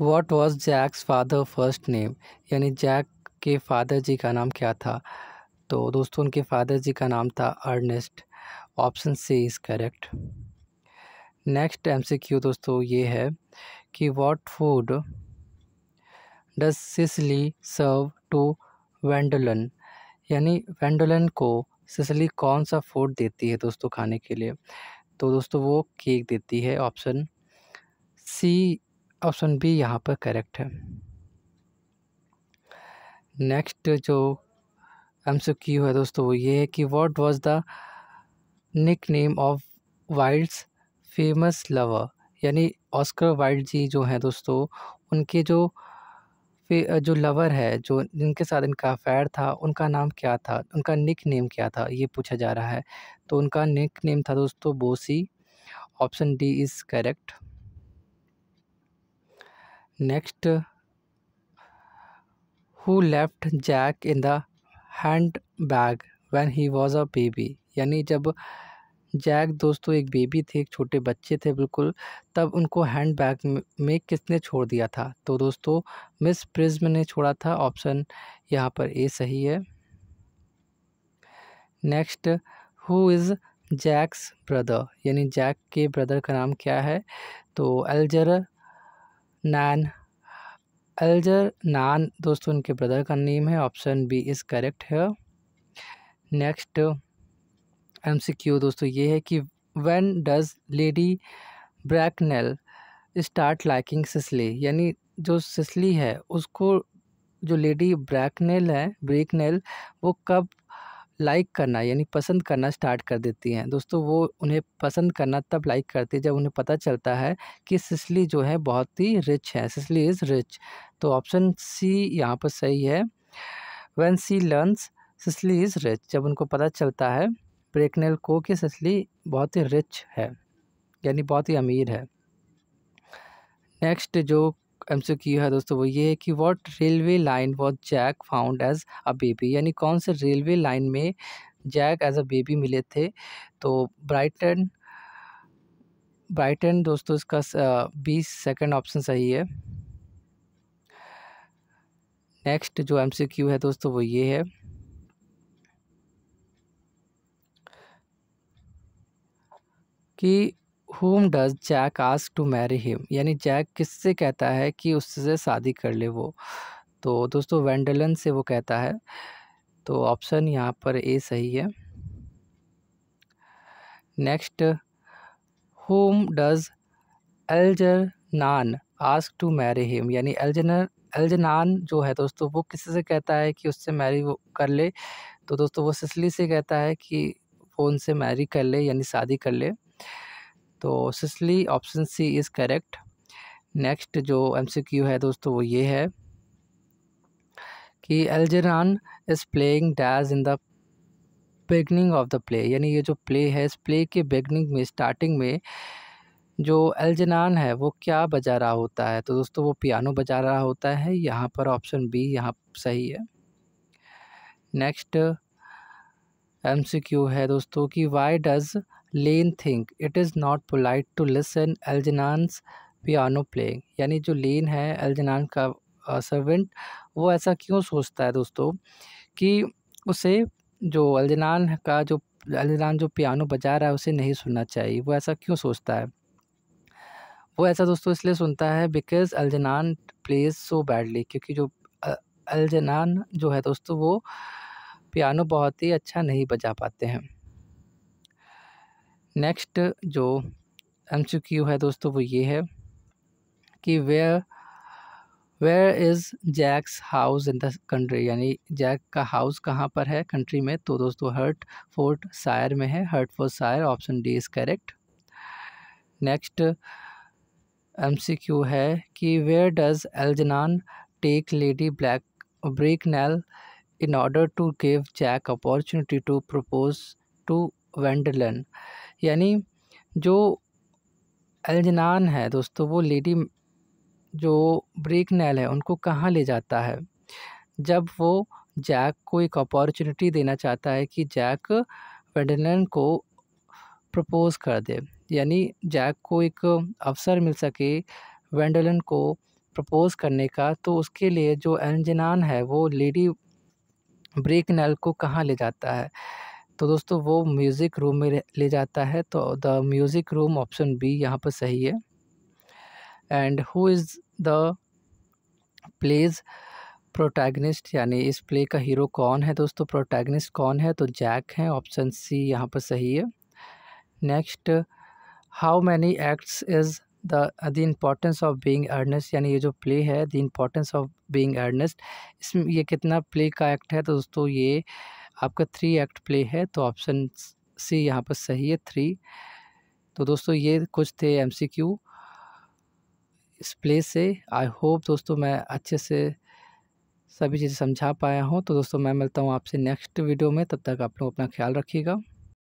what was Jack's father first name यानी Jack के father ji का नाम क्या था तो दोस्तों उनके फादर जी का नाम था Ernest option C is correct next Q दोस्तों ये है कि what food does Cecily serve to Gwendolen यानी वेंडोलन को सिसली कौन सा फूड देती है दोस्तों खाने के लिए तो दोस्तों वो केक देती है ऑप्शन सी ऑप्शन बी यहाँ पर करेक्ट है नेक्स्ट जो एम सी क्यू है दोस्तों वो ये है कि what was the nickname of Wilde's famous lover यानी ऑस्कर वाइल्ड जी जो हैं दोस्तों उनके जो जो लवर है जो जिनके साथ इनका अफेयर था उनका नाम क्या था उनका निक नेम क्या था ये पूछा जा रहा है तो उनका निक नेम था दोस्तों Bosie option D is correct who left Jack in the handbag when he was a baby यानी जब जैक दोस्तों एक बेबी थे एक छोटे बच्चे थे बिल्कुल तब उनको हैंड बैग में किसने छोड़ दिया था तो दोस्तों मिस प्रिज्म ने छोड़ा था ऑप्शन यहाँ पर ए सही है next who is Jack's brother यानी जैक के ब्रदर का नाम क्या है तो एल्जर नान अलजर नान दोस्तों उनके ब्रदर का नेम है ऑप्शन बी इज़ करेक्ट है नेक्स्ट एम सी क्यू दोस्तों ये है कि when does Lady Bracknell start liking Cecily यानी जो सिसली है उसको जो लेडी ब्रैकनेल है ब्रेकनेल वो कब लाइक करना यानी पसंद करना स्टार्ट कर देती हैं दोस्तों वो उन्हें पसंद करना तब लाइक करती है जब उन्हें पता चलता है कि सिसली जो है बहुत ही रिच है सिसली इज़ रिच तो ऑप्शन सी यहाँ पर सही है when she learns Cecily is rich जब उनको पता चलता है ब्रेकनेल को कि सिसली बहुत ही रिच है यानी बहुत ही अमीर है नेक्स्ट जो एम सी क्यू है दोस्तों वो ये है कि what railway line was Jack found as a baby यानी कौन से रेलवे लाइन में जैक एज अ बेबी मिले थे तो ब्राइटन ब्राइटन दोस्तों इसका बीस सेकेंड ऑप्शन सही है नेक्स्ट जो एम सी क्यू है दोस्तों वो ये है कि whom does Jack ask to marry him यानी जैक किससे कहता है कि उससे शादी कर ले वो तो दोस्तों वेंडलन से वो कहता है तो ऑप्शन यहाँ पर ए सही है next whom does Algernon ask to marry him यानी एल्जनर एल्जनान जो है दोस्तों वो किससे से कहता है कि उससे मैरी कर ले तो दोस्तों वो सिसली से कहता है कि वो उनसे मैरी कर ले यानी शादी कर ले तो Cecily option C is correct next जो एमसीक्यू है दोस्तों वो ये है कि Algernon is playing days in the beginning of the play यानी ये जो प्ले है इस प्ले के बिगनिंग में स्टार्टिंग में जो एलजनान है वो क्या बजा रहा होता है तो दोस्तों वो पियानो बजा रहा होता है यहाँ पर ऑप्शन बी यहाँ सही है नेक्स्ट एम सी क्यू है दोस्तों कि why does Lane think it is not polite to listen Algernon's piano playing यानी जो लेन है एल्जनान का सर्वेंट वो ऐसा क्यों सोचता है दोस्तों कि उसे जो अल्जनान का जो अल्जनान जो पियानो बजा रहा है उसे नहीं सुनना चाहिए वो ऐसा क्यों सोचता है वो ऐसा दोस्तों इसलिए सुनता है because Algernon plays so badly क्योंकि जो अल्जनान जो है दोस्तों वो पियानो बहुत ही अच्छा नहीं बजा पाते हैं नेक्स्ट जो एम सी क्यू है दोस्तों वो ये है कि where where is Jack's house in the country यानी जैक का हाउस कहाँ पर है कंट्री में तो दोस्तों हर्ट फोर्ट सायर में है Hertfordshire option D is correct next M C Q है कि where does Algernon take Lady black Bracknell in order to give Jack opportunity to propose to Gwendolen यानी जो अलजनान है दोस्तों वो लेडी जो ब्रेकनेल है उनको कहाँ ले जाता है जब वो जैक को एक अपॉर्चुनिटी देना चाहता है कि जैक वेंडलन को प्रपोज़ कर दे यानी जैक को एक अवसर मिल सके वेंडलन को प्रपोज़ करने का तो उसके लिए जो एंजनान है वो लेडी ब्रेकनेल को कहाँ ले जाता है तो दोस्तों वो म्यूज़िक रूम में ले जाता है तो the music room option B यहाँ पर सही है and who is the play's protagonist यानी इस प्ले का हीरो कौन है दोस्तों प्रोटैगनिस्ट कौन है तो जैक हैं ऑप्शन सी यहाँ पर सही है next how many acts is the the importance of being Earnest यानी ये जो प्ले है the importance of being Earnest इसमें ये कितना प्ले का एक्ट है तो दोस्तों ये आपका थ्री एक्ट प्ले है तो ऑप्शन सी यहाँ पर सही है थ्री तो दोस्तों ये कुछ थे क्यू इस प्ले से आई होप दोस्तों मैं अच्छे से सभी चीज़ें समझा पाया हूँ तो दोस्तों मैं मिलता हूँ आपसे नेक्स्ट वीडियो में तब तक आप लोग अपना ख्याल रखिएगा